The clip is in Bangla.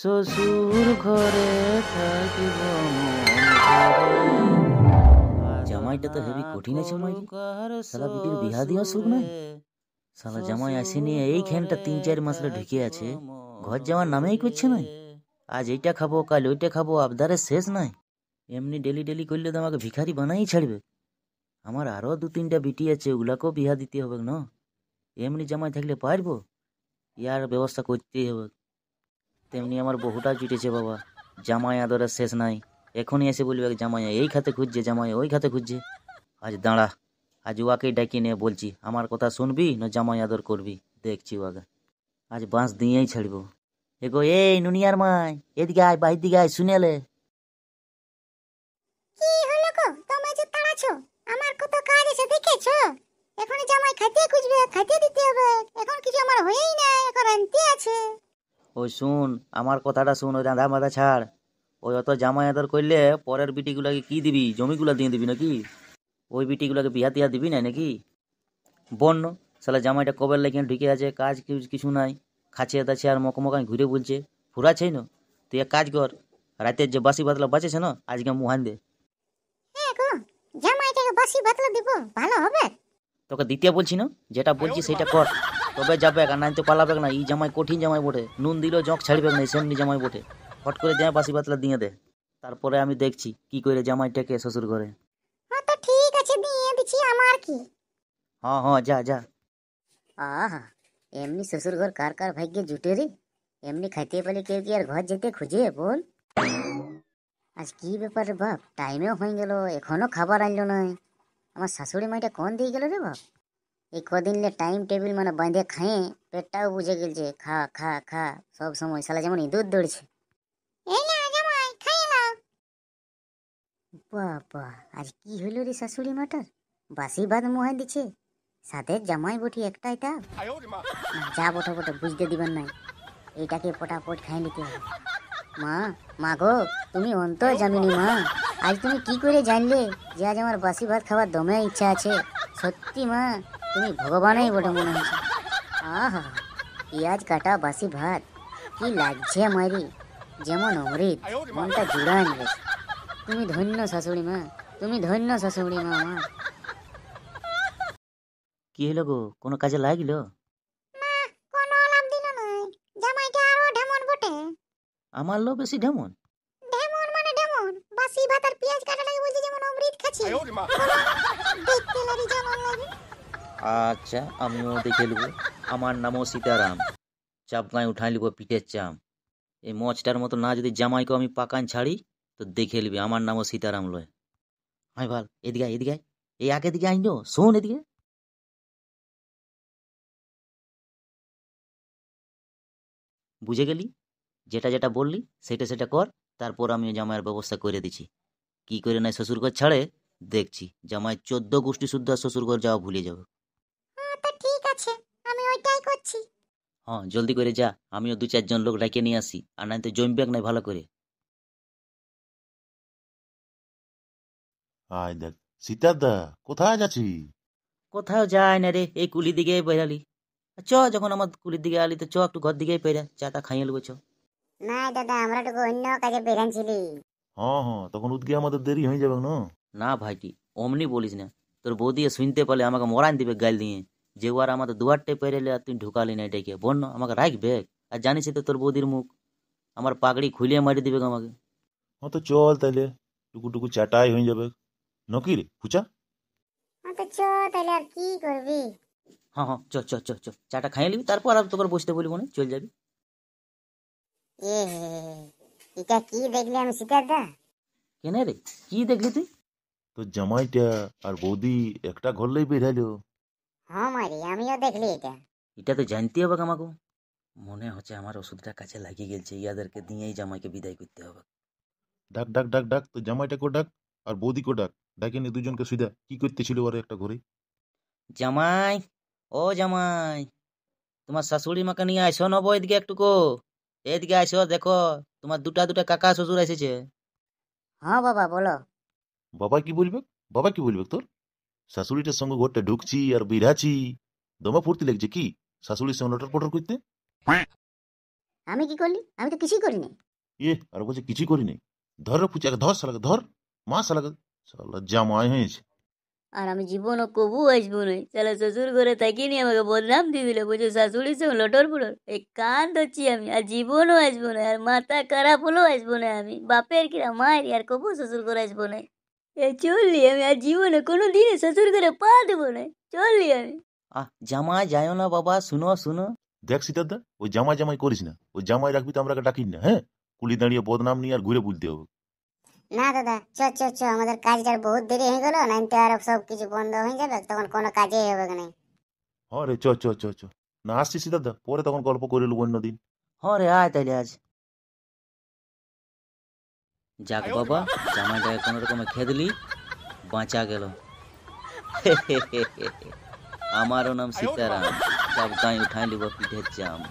শ্বশুর ঘরে থাকিব জামাইটা তো হেবি কঠিন আছে মাই সালা বিটির বিহা দিও সুখ না সালা জামাই আসেনি এই খেনটা তিন চার মাসরা ঢুকে আছে ঘর যাওয়ার নামেই করছে না আজ এইটা খাবো কাল ওইটা খাবো আবদারের শেষ নাই এমনি ডেলি ডেলি করলে তো আমাকে ভিখারি বানাই ছাড়বে আমার আরও দু তিনটা বিটি আছে ওগুলাকেও বিহা দিতে হবে না এমনি জামাই থাকলে পারবো ইয়ার ব্যবস্থা করতেই হবে তেমনি আমার বহুটা জুটেছে বাবা জামাই আদরের শেষ নাই এখনই এসে বলবে জামাই এই খাতে খুঁজছে জামাই ওই খাতে খুঁজছে আজ দাঁড়া আজ উয়াকেই ডাকি নিয়ে বলছি আমার কথা শুনবি না জামাই আদর করবি দেখছি ওয়াকে আজ বাঁশ দিয়েই ছাড়ব এগো এই নুনিয়ার মাই এদিকে আয় বাহির দিকে আয় শুনেলে কি হলো গো তোমরা যে তাড়াছো আমার কত কাজ দেখেছো এখন জামাই খাইতে খুঁজবে দিতে হবে এখন কিছু আমার হয়েই না এখন আনতে আছে ওই শুন আমার কথাটা শুন ওই রাঁধা বাঁধা ছাড় ওই অত জামাই আদর করলে পরের বিটিগুলাকে কি দিবি জমিগুলো দিয়ে দিবি নাকি ওই বিটিগুলাকে বিহা তিয়া দিবি না নাকি বন্য শালা জামাইটা কবের লেগে ঢুকে আছে কাজ কিছু নাই খাচ্ছে তাছে আর মকমকান ঘুরে বলছে ফুরাছেই না তুই এক কাজ কর রাতের যে বাসি বাতলা বাঁচেছে না আজকে মুহান দে বাসি বাতলা দিব ভালো হবে তোকে দ্বিতীয় বলছি না যেটা বলছি সেটা কর তবে যাবে আর নাই তো পালাবে না এই জামাই কঠিন জামাই বটে নুন দিলেও জঁক ছাড়বে না সেমনি জামাই বটে হট করে যায় বাসি পাতলা দিয়ে দে তারপরে আমি দেখছি কি করে জামাই টেকে শ্বশুর ঘরে হ্যাঁ তো ঠিক আছে দিয়ে দিছি আমার কি হ্যাঁ হ্যাঁ যা যা আহা এমনি শ্বশুর ঘর কার কার ভাগ্যে জুটে রে এমনি খাইতে পেলে কেউ কি আর ঘর যেতে খুঁজে বল আজ কি ব্যাপার বাপ টাইমেও হয়ে গেল এখনো খাবার আনলো না আমার শাশুড়ি মাইটা কোন দিয়ে গেল রে বাপ এই কদিনলে টাইম টেবিল মানে বাঁধে খাই পেটটাও বুঝে গেলছে খা খা খা সব সময় সালা যেমন ইঁদুর দৌড়ছে বাবা আজ কি হলো রে শাশুড়ি মাটার বাসি ভাত মোহাই দিছে সাথে জামাই বটি একটাই তা যা বটো বটো বুঝতে দিবেন নাই এটাকে পটাপট খাই নিতে হবে মা মা গো তুমি অন্তর জামিনি মা আজ তুমি কি করে জানলে যে আজ আমার বাসি ভাত খাওয়ার দমে ইচ্ছা আছে সত্যি মা তুমি ভগবানই বটে মনে হয়েছে আহা পেঁয়াজ কাটা বাসি ভাত কি লাগছে মারি যেমন অমৃত মনটা জুড়ান গেছে তুমি ধন্য শাশুড়ি মা তুমি ধন্য শাশুড়ি মা আমার কি হলো গো কোনো কাজে লাগিল কোনো লাভ দিল নাই জামাইটা আরো ঢেমন বটে আমার লো বেশি ঢেমন ঢেমন মানে ঢেমন বাসি ভাত আর পেঁয়াজ কাটা লাগে বলতে যেমন অমৃত খাচ্ছি দেখতে লারি জামান লাগে আচ্ছা আমিও দেখে নেব আমার নামও সীতারাম চাপকায় উঠাই নেব পিঠের চাম এই মচটার মতো না যদি জামাইকে আমি পাকান ছাড়ি তো দেখে নেবে আমার নামও সীতারাম লয় হাই ভাল এদিকে এদিকে এই আগে দিকে আইন শোন এদিকে বুঝে গেলি যেটা যেটা বললি সেটা সেটা কর তারপর আমি জামাইয়ের ব্যবস্থা করে দিছি কি করে নাই শ্বশুরঘর ছাড়ে দেখছি জামাই চোদ্দ গোষ্ঠী শুদ্ধ শ্বশুরঘর যাওয়া ভুলে যাবে যাচ্ছি হ্যাঁ জলদি করে যা আমিও দু চারজন লোক ডাকিয়ে নিয়ে আসি আর নাই তো জমবেক নাই ভালো করে আয় দেখ সীতাদা কোথায় যাচ্ছি কোথাও যায় না রে এই কুলি দিকে বেরালি চ যখন আমার কুলির দিকে আলি তো চ একটু ঘর দিকে পেরে চা তা খাইয়ে নেবো চ না দাদা আমরা তো অন্য কাজে বেরানছিলি হ্যাঁ হ্যাঁ তখন উদ্গে আমাদের দেরি হয়ে যাবে না না ভাইটি অমনি বলিস না তোর বৌদি শুনতে পারলে আমাকে মরান দিবে গাল দিয়ে যে ওয়ার আমাদের দুয়ারটে পেরেলে আর তুই ঢুকালি না ডেকে বন্য আমাকে রাখবে আর জানিস তো তোর বৌদির মুখ আমার পাগড়ি খুলিয়ে মারি দিবে আমাকে হ্যাঁ তো চল তাহলে টুকু টুকু চাটাই হয়ে যাবে নকি রে পুচা হ্যাঁ তো চ তাহলে আর কি করবি হ্যাঁ হ্যাঁ চ চ চ চ চাটা খাইয়ে নিবি তারপর আর তোকে বসতে বলবো না চল যাবি এ এটা কি দেখলি আমি সিকারদা কেন রে কি দেখলি তুই তো জামাইটা আর বৌদি একটা ঘরলেই লই বেরাইলো হ্যাঁ মারি আমিও দেখলি এটা এটা তো জানতে হবে আমাকে মনে হচ্ছে আমার ওষুধটা কাছে লাগিয়ে গেছে ইয়াদেরকে দিয়েই জামাইকে বিদায় করতে হবে ডাক ডাক ডাক ডাক তো কো ডাক আর বৌদি কো ডাক ডাকে নিয়ে দুজনকে সুদা কি করতেছিল ওরা একটা ঘরে জামাই ও জামাই তোমার শাশুড়ি মাকে নিয়ে আইসো নবো এদিকে একটু কো এদিকে আইসো দেখো তোমার দুটা দুটা কাকা শ্বশুর এসেছে হ্যাঁ বাবা বলো বাবা কি বলবে বাবা কি বলবে তোর শাশুড়িটার সঙ্গে ঘরটা ঢুকছি আর বিরাছি দমা ফুর্তি লাগছে কি শাশুড়ির সঙ্গে লটর পটর করতে আমি কি করলি আমি তো কিছুই করিনি ইয়ে আর বলছে কিছুই করিনি ধর পুচাকে ধর সালাকে ধর মা সালাকে সালা জামাই হয়েছে আর আমি জীবন কবু আসবো নই তাহলে শ্বশুর ঘরে থাকিনি আমাকে বদনাম দিয়ে দিলে বুঝে শাশুড়ির সঙ্গে লটর পটর এই কান ধরছি আমি আর জীবনও আসবো না আর মাথা খারাপ হলেও আসবো না আমি বাপের কিরা মায়ের আর কবু শ্বশুর ঘরে আসবো না এ চললি আমি আর জীবনে কোনো দিনে শ্বশুর করে পা দেবো না চললি আমি আহ জামাই যাইও না বাবা শুনো শুনো দেখ সীতাদা ও জামাই জামাই করিস না ও জামাই রাখবি তো আমরা ডাকিস না হ্যাঁ কুলি দাঁড়িয়ে বদনাম নিয়ে আর ঘুরে বুলতে হবে না দাদা চ চ চ আমাদের কাজটার বহুত দেরি হয়ে গেল নাইনতে আর সব কিছু বন্ধ হয়ে যাবে তখন কোনো কাজে হবে না হ্যাঁ রে চ চ চ চ না আসছিস দাদা পরে তখন গল্প করে নেবো অন্যদিন হ্যাঁ রে আয় তাহলে আজ जाक बाबा जमा जगह को रकम खेदली बाचा गल हमारो नाम सीताराम तब तई उठा लीब पीठे जाम